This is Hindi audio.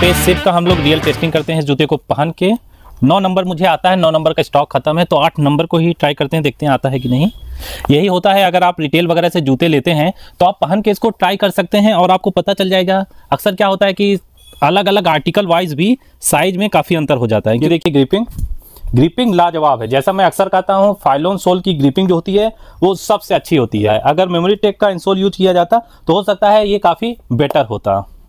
स्पेस सिर्फ का हम लोग रियल टेस्टिंग करते हैं जूते को पहन के नौ नंबर मुझे आता है नौ नंबर का स्टॉक खत्म है तो आठ नंबर को ही ट्राई करते हैं देखते हैं आता है कि नहीं यही होता है अगर आप रिटेल वगैरह से जूते लेते हैं तो आप पहन के इसको ट्राई कर सकते हैं और आपको पता चल जाएगा अक्सर क्या होता है कि अलग अलग आर्टिकल वाइज भी साइज में काफ़ी अंतर हो जाता है ये देखिए ग्रिपिंग ग्रिपिंग लाजवाब है जैसा मैं अक्सर कहता हूँ फाइलोन सोल की ग्रिपिंग जो होती है वो सबसे अच्छी होती है अगर मेमोरी टेक का इंसोल यूज किया जाता तो हो सकता है ये काफ़ी बेटर होता